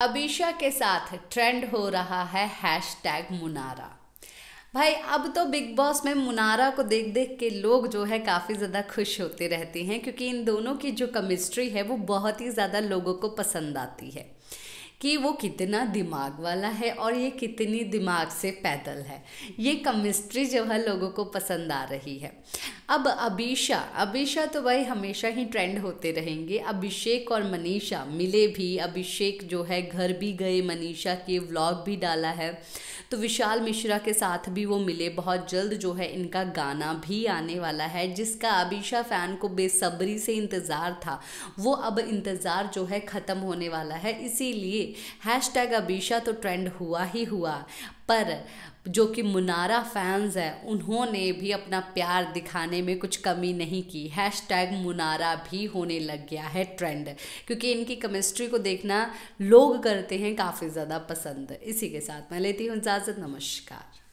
अबीशा के साथ ट्रेंड हो रहा है हैश टैग मुनारा भाई अब तो बिग बॉस में मुनारा को देख देख के लोग जो है काफ़ी ज़्यादा खुश होते रहते हैं क्योंकि इन दोनों की जो केमिस्ट्री है वो बहुत ही ज़्यादा लोगों को पसंद आती है कि वो कितना दिमाग वाला है और ये कितनी दिमाग से पैदल है ये कमिस्ट्री जो है लोगों को पसंद आ रही है अब अभिषा अभिषा तो भाई हमेशा ही ट्रेंड होते रहेंगे अभिषेक और मनीषा मिले भी अभिषेक जो है घर भी गए मनीषा के व्लॉग भी डाला है तो विशाल मिश्रा के साथ भी वो मिले बहुत जल्द जो है इनका गाना भी आने वाला है जिसका अभिषा फैन को बेसब्री से इंतज़ार था वो अब इंतज़ार जो है ख़त्म होने वाला है इसीलिए हैश अभिषा तो ट्रेंड हुआ ही हुआ पर जो कि मुनारा फैंस हैं उन्होंने भी अपना प्यार दिखाने में कुछ कमी नहीं की हैश टैग मुनारा भी होने लग गया है ट्रेंड क्योंकि इनकी केमिस्ट्री को देखना लोग करते हैं काफ़ी ज़्यादा पसंद इसी के साथ मैं लेती हूँ इजाज़त नमस्कार